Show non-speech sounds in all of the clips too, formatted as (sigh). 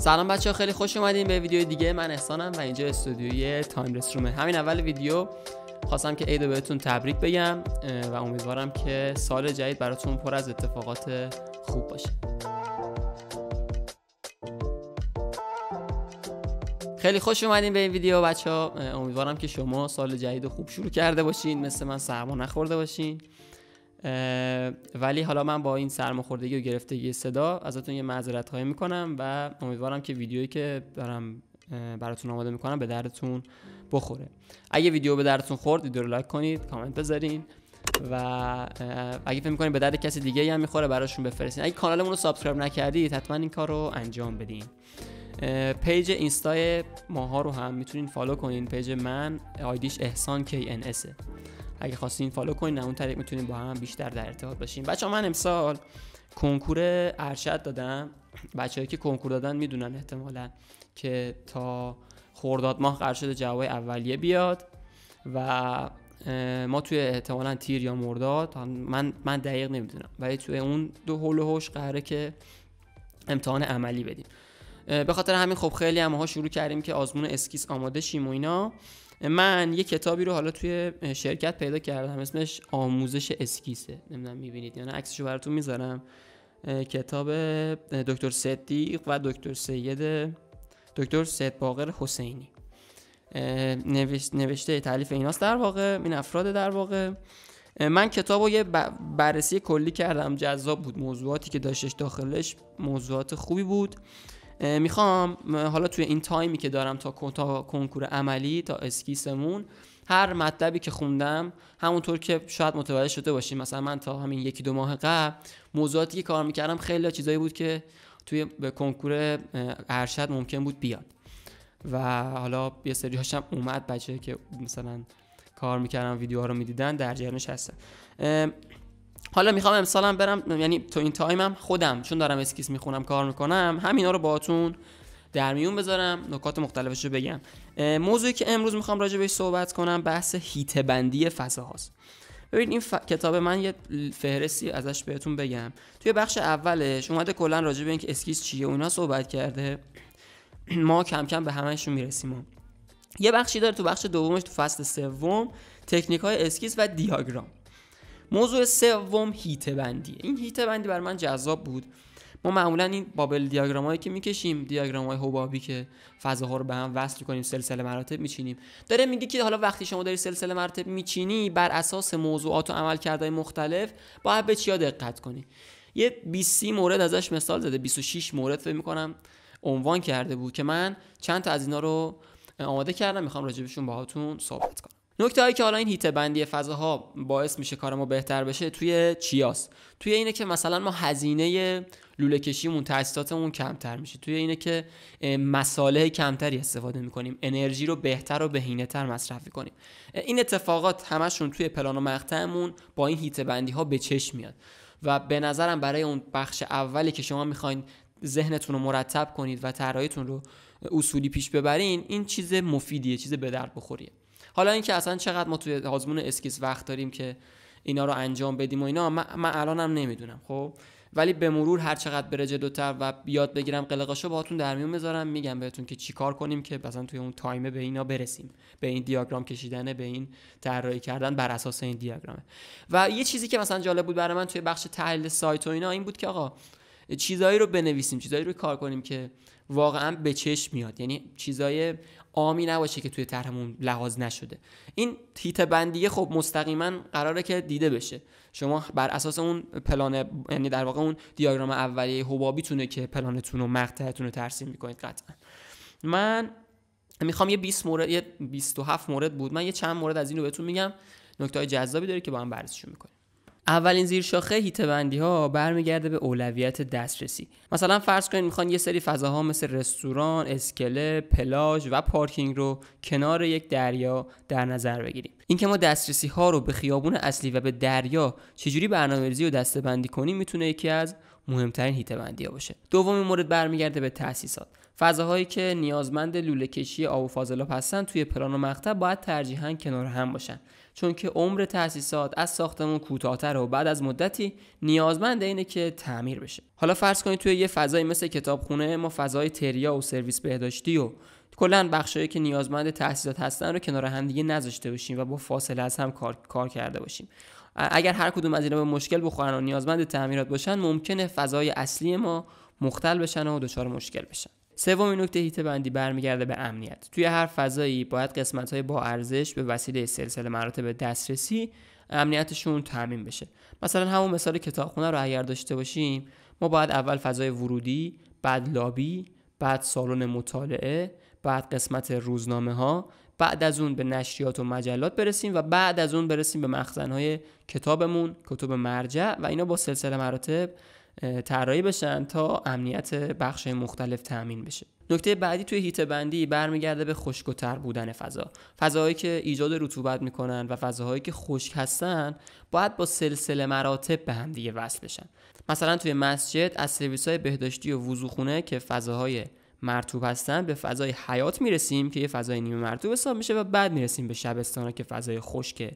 سلام بچه ها خیلی خوش اومدین به ویدیو دیگه من احسانم و اینجا استودیوی تایم رومه همین اول ویدیو خواستم که عید بهتون تبریک بگم و امیدوارم که سال جدید براتون پر از اتفاقات خوب باشه خیلی خوش اومدین به این ویدیو بچه ها امیدوارم که شما سال جدید خوب شروع کرده باشین مثل من سرما نخورده باشین ولی حالا من با این سرماخوردگی و گرفتگی صدا ازتون یه معذرت خواهی میکنم و امیدوارم که ویدیویی که دارم براتون آماده میکنم به دردتون بخوره اگه ویدیو به دردتون خورد ویدیو رو لایک کنید کامنت بذارین و اگه فکر میکنید به درد کسی دیگه هم میخوره براشون بفرستین اگه کانالمون رو سابسکرایب نکردید حتما این کار رو انجام بدین پیج اینستای ماها رو هم میتونین فالو کنین پیج من آیدیش احسان KNS اگه خواستین فالو کنین اون طریق میتونیم با هم بیشتر در ارتباط باشیم بچه من امسال کنکور ارشد دادم بچههایی که کنکور دادن میدونن احتمالا که تا خورداد ماه قرار شده جواب اولیه بیاد و ما توی احتمالا تیر یا مرداد من من دقیق نمیدونم ولی توی اون دو هول قراره که امتحان عملی بدیم به خاطر همین خب خیلی ماها ها شروع کردیم که آزمون اسکیس آماده شیم و اینا من یه کتابی رو حالا توی شرکت پیدا کردم اسمش آموزش اسکیسه نمیدونم میبینید یا یعنی نه عکسشو براتون میذارم کتاب دکتر صدیق و دکتر سید دکتر سید باقر حسینی نوشته تعلیف ایناست در واقع این افراد در واقع من کتاب رو یه بررسی کلی کردم جذاب بود موضوعاتی که داشتش داخلش موضوعات خوبی بود میخوام حالا توی این تایمی که دارم تا کنکور عملی تا اسکیسمون هر مطلبی که خوندم همونطور که شاید متوجه شده باشیم مثلا من تا همین یکی دو ماه قبل موضوعاتی که کار میکردم خیلی چیزایی بود که توی به کنکور ارشد ممکن بود بیاد و حالا یه سری هاشم اومد بچه که مثلا کار میکردم ویدیوها رو میدیدن در جریانش هستن حالا میخوام امسالم برم یعنی تو این تایمم خودم چون دارم اسکیس میخونم کار میکنم همینا رو باهاتون در میون بذارم نکات مختلفش رو بگم موضوعی که امروز میخوام راجع بهش صحبت کنم بحث هیت بندی فضا هاست ببین این کتاب من یه فهرستی ازش بهتون بگم توی بخش اولش اومده کلا راجع به اینکه اسکیس چیه اونا صحبت کرده (clears throat) ما کم کم به همهشون میرسیم یه بخشی داره تو بخش دومش تو فصل سوم تکنیک های اسکیس و دیاگرام موضوع سوم هیته بندیه این هیته بندی بر من جذاب بود ما معمولا این بابل دیاگرام هایی که میکشیم دیاگرام های حبابی که فضاها رو به هم وصل کنیم سلسله مراتب میچینیم داره میگه که حالا وقتی شما داری سلسله مراتب میچینی بر اساس موضوعات و عملکردهای مختلف باید به چیا دقت کنی یه 20 مورد ازش مثال زده 26 مورد فکر میکنم عنوان کرده بود که من چند تا از اینا رو آماده کردم میخوام راجبشون باهاتون صحبت کنم نکته هایی که حالا این هیته بندی فضاها باعث میشه کار ما بهتر بشه توی چیاس. توی اینه که مثلا ما هزینه لوله کشیمون تاسیساتمون کمتر میشه توی اینه که مصالح کمتری استفاده میکنیم انرژی رو بهتر و بهینه تر مصرف میکنیم این اتفاقات همشون توی پلان و مقطعمون با این هیته بندی ها به چشم میاد و به نظرم برای اون بخش اولی که شما میخواین ذهنتون رو مرتب کنید و طراحیتون رو اصولی پیش ببرین این چیز مفیدیه چیز به درد بخوریه حالا اینکه اصلا چقدر ما توی آزمون اسکیز وقت داریم که اینا رو انجام بدیم و اینا من, من الانم نمیدونم خب ولی به مرور هر چقدر بره جلوتر و یاد بگیرم قلقاشو باهاتون در میون میذارم میگم بهتون که چیکار کنیم که مثلا توی اون تایمه به اینا برسیم به این دیاگرام کشیدن به این طراحی کردن بر اساس این دیاگرامه و یه چیزی که مثلا جالب بود برای من توی بخش تحلیل سایت و اینا این بود که آقا چیزایی رو بنویسیم چیزایی رو کار کنیم که واقعا به چشم میاد یعنی چیزای عامی نباشه که توی طرحمون لحاظ نشده این تیت بندی خب مستقیما قراره که دیده بشه شما بر اساس اون پلان یعنی در واقع اون دیاگرام اولیه حبابیتونه که پلانتون و مقطعتون رو ترسیم میکنید قطعا من میخوام یه 20 مورد یه 27 مورد بود من یه چند مورد از اینو بهتون میگم نکته جذابی داره که با هم بررسیشون میکنیم اولین زیر شاخه هیته بندی ها برمیگرده به اولویت دسترسی مثلا فرض کنید میخوان یه سری فضاها مثل رستوران، اسکله، پلاژ و پارکینگ رو کنار یک دریا در نظر بگیریم اینکه ما دسترسی ها رو به خیابون اصلی و به دریا چجوری برنامه‌ریزی و دسته‌بندی کنیم میتونه یکی از مهمترین هیته بندی ها باشه دومین مورد برمیگرده به تاسیسات فضاهایی که نیازمند لوله کشی آب و فاضلاب هستن توی پران و مقطع باید ترجیحاً کنار هم باشن چون که عمر تأسیسات از ساختمون کوتاهتر و بعد از مدتی نیازمند اینه که تعمیر بشه حالا فرض کنید توی یه فضای مثل کتابخونه ما فضای تریا و سرویس بهداشتی و کلا بخشهایی که نیازمند تأسیسات هستن رو کنار هم دیگه نذاشته باشیم و با فاصله از هم کار, کار کرده باشیم اگر هر کدوم از اینا به مشکل بخورن و نیازمند تعمیرات باشن ممکنه فضای اصلی ما مختل بشن و دچار مشکل بشن سومین نکته هیته بندی برمیگرده به امنیت توی هر فضایی باید قسمت های با ارزش به وسیله سلسله مراتب دسترسی امنیتشون تعمین بشه مثلا همون مثال کتابخونه رو اگر داشته باشیم ما باید اول فضای ورودی بعد لابی بعد سالن مطالعه بعد قسمت روزنامه ها بعد از اون به نشریات و مجلات برسیم و بعد از اون برسیم به مخزن های کتابمون کتب مرجع و اینا با سلسله مراتب طراحی بشن تا امنیت بخش مختلف تأمین بشه نکته بعدی توی هیته بندی برمیگرده به خشک بودن فضا فضاهایی که ایجاد رطوبت میکنن و فضاهایی که خشک هستن باید با سلسله مراتب به هم دیگه وصل بشن مثلا توی مسجد از سرویس های بهداشتی و وضوخونه که فضاهای مرتوب هستن به فضای حیات میرسیم که یه فضای نیمه مرتوب حساب میشه و بعد میرسیم به شبستانا که فضای خشک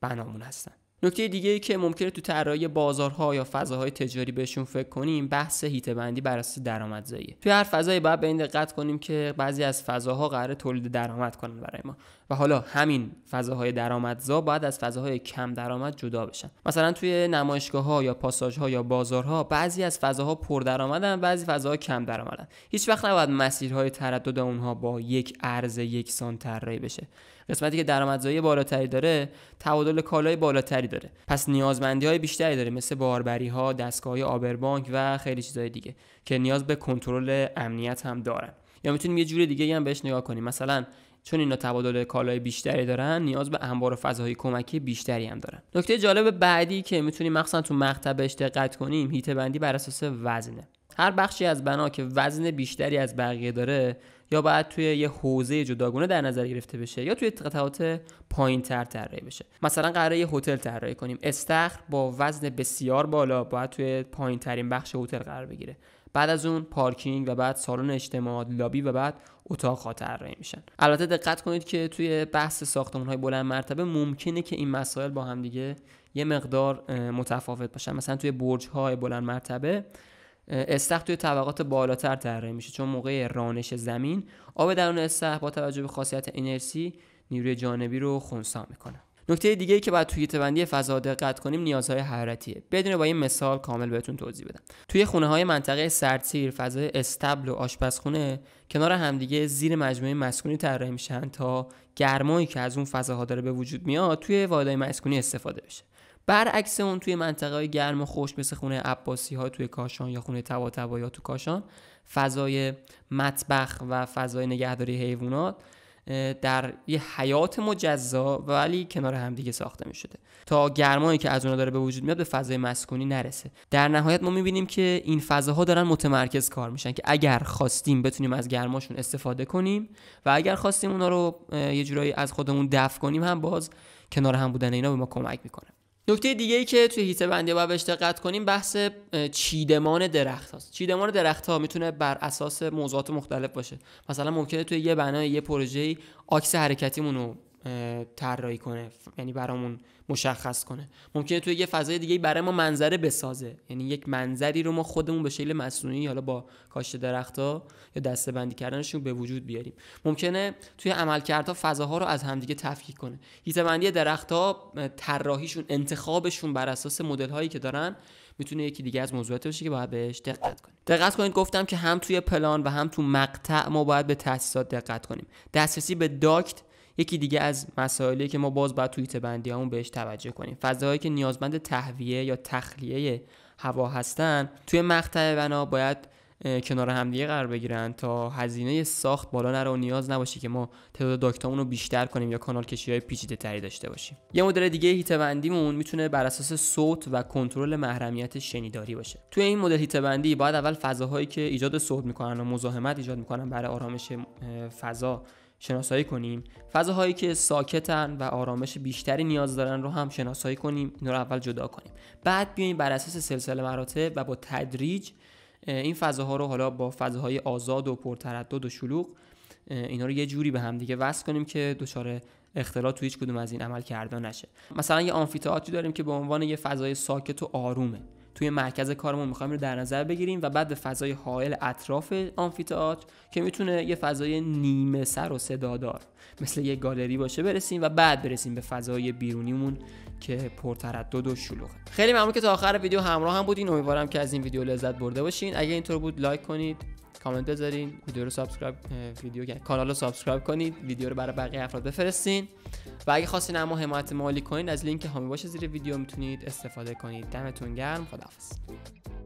بنامون هستن نکته دیگه ای که ممکنه تو طراحی بازارها یا فضاهای تجاری بهشون فکر کنیم بحث هیته بندی بر اساس درآمدزایی توی هر فضایی باید به این دقت کنیم که بعضی از فضاها قرار تولید درآمد کنن برای ما و حالا همین فضاهای درآمدزا باید از فضاهای کم درآمد جدا بشن مثلا توی نمایشگاه ها یا پاساژ ها یا بازارها بعضی از فضاها پردرآمدن بعضی فضاها کم درآمدن هیچ وقت نباید مسیرهای تردد اونها با یک ارز یکسان طراحی بشه قسمتی که درآمدزایی بالاتری داره تبادل کالای بالاتری داره پس نیازمندی های بیشتری داره مثل باربری ها دستگاه های آبربانک و خیلی چیزهای دیگه که نیاز به کنترل امنیت هم دارن یا میتونیم یه جور دیگه هم بهش نگاه کنیم مثلا چون اینا تبادل کالای بیشتری دارن نیاز به انبار و فضاهای کمکی بیشتری هم دارن نکته جالب بعدی که میتونیم مخصوصا تو مقطع بهش دقت کنیم هیته بندی بر اساس وزنه هر بخشی از بنا که وزن بیشتری از بقیه داره یا باید توی یه حوزه جداگونه در نظر گرفته بشه یا توی قطعات پایین تر طراحی بشه مثلا قراره یه هتل طراحی کنیم استخر با وزن بسیار بالا باید توی پایین ترین بخش هتل قرار بگیره بعد از اون پارکینگ و بعد سالن اجتماع لابی و بعد اتاق خاطر میشن البته دقت کنید که توی بحث ساختمان های بلند مرتبه ممکنه که این مسائل با هم دیگه یه مقدار متفاوت باشن مثلا توی برج های بلند مرتبه استخ توی طبقات بالاتر طراحی میشه چون موقع رانش زمین آب درون استخ با توجه به خاصیت انرژی نیروی جانبی رو خونسا میکنه نکته دیگه ای که باید توی تبندی فضا دقت کنیم نیازهای حرارتیه بدون با این مثال کامل بهتون توضیح بدم توی خونه های منطقه سردسیر فضای استبل و آشپزخونه کنار همدیگه زیر مجموعه مسکونی طراحی میشن تا گرمایی که از اون فضاها داره به وجود میاد توی واحدهای مسکونی استفاده بشه برعکس اون توی منطقه های گرم و خوش مثل خونه عباسی ها توی کاشان یا خونه طباطبایی یا تو کاشان فضای مطبخ و فضای نگهداری حیوانات در یه حیات مجزا ولی کنار همدیگه ساخته می شده تا گرمایی که از اونها داره به وجود میاد به فضای مسکونی نرسه در نهایت ما بینیم که این فضاها دارن متمرکز کار میشن که اگر خواستیم بتونیم از گرماشون استفاده کنیم و اگر خواستیم اونا رو یه جورایی از خودمون دفع کنیم هم باز کنار هم بودن اینا به ما کمک میکنه نکته دیگه ای که توی هیته بندی باید بهش دقت کنیم بحث چیدمان درخت هاست چیدمان درخت ها میتونه بر اساس موضوعات مختلف باشه مثلا ممکنه توی یه بنای یه پروژه آکس حرکتیمون رو طراحی کنه یعنی برامون مشخص کنه ممکنه توی یه فضای دیگه برای ما منظره بسازه یعنی یک منظری رو ما خودمون به شکل مصنوعی حالا با کاشت درختها یا دسته بندی کردنشون به وجود بیاریم ممکنه توی عملکردها فضاها رو از همدیگه تفکیک کنه هیته بندی درختها طراحیشون انتخابشون بر اساس مدل هایی که دارن میتونه یکی دیگه از موضوعات باشه که باید بهش دقت کنیم دقت کنید گفتم که هم توی پلان و هم تو مقطع ما باید به تاسیسات دقت کنیم دسترسی به داکت یکی دیگه از مسائلی که ما باز باید توی بندی همون بهش توجه کنیم فضاهایی که نیازمند تهویه یا تخلیه هوا هستن توی مقطع بنا باید کنار همدیگه قرار بگیرن تا هزینه ساخت بالا نره و نیاز نباشه که ما تعداد داکتامون رو بیشتر کنیم یا کانال کشی های پیچیده تری داشته باشیم یه مدل دیگه هیته بندیمون میتونه بر اساس صوت و کنترل محرمیت شنیداری باشه توی این مدل هیته باید اول فضاهایی که ایجاد صوت میکنن و مزاحمت ایجاد میکنن برای آرامش فضا شناسایی کنیم فضاهایی که ساکتن و آرامش بیشتری نیاز دارن رو هم شناسایی کنیم این رو اول جدا کنیم بعد بیایم بر اساس سلسله مراتب و با تدریج این فضاها رو حالا با فضاهای آزاد و پرتردد و شلوغ اینا رو یه جوری به هم دیگه وصل کنیم که دچار اختلاط تو هیچ کدوم از این عمل کردن نشه مثلا یه آمفیتئاتری داریم که به عنوان یه فضای ساکت و آرومه توی مرکز کارمون میخوایم رو در نظر بگیریم و بعد به فضای حائل اطراف آمفیتئاتر که میتونه یه فضای نیمه سر و صدادار مثل یه گالری باشه برسیم و بعد برسیم به فضای بیرونیمون که پرتردد و شلوغه خیلی ممنون که تا آخر ویدیو همراه هم بودین امیدوارم که از این ویدیو لذت برده باشین اگه اینطور بود لایک کنید کامنت بذارین ویدیو رو سابسکرایب ویدیو کانال رو سابسکرایب کنید ویدیو رو برای بقیه افراد بفرستین و اگه خواستین اما حمایت مالی کنید از لینک هامی باشه زیر ویدیو میتونید استفاده کنید دمتون گرم خداحافظ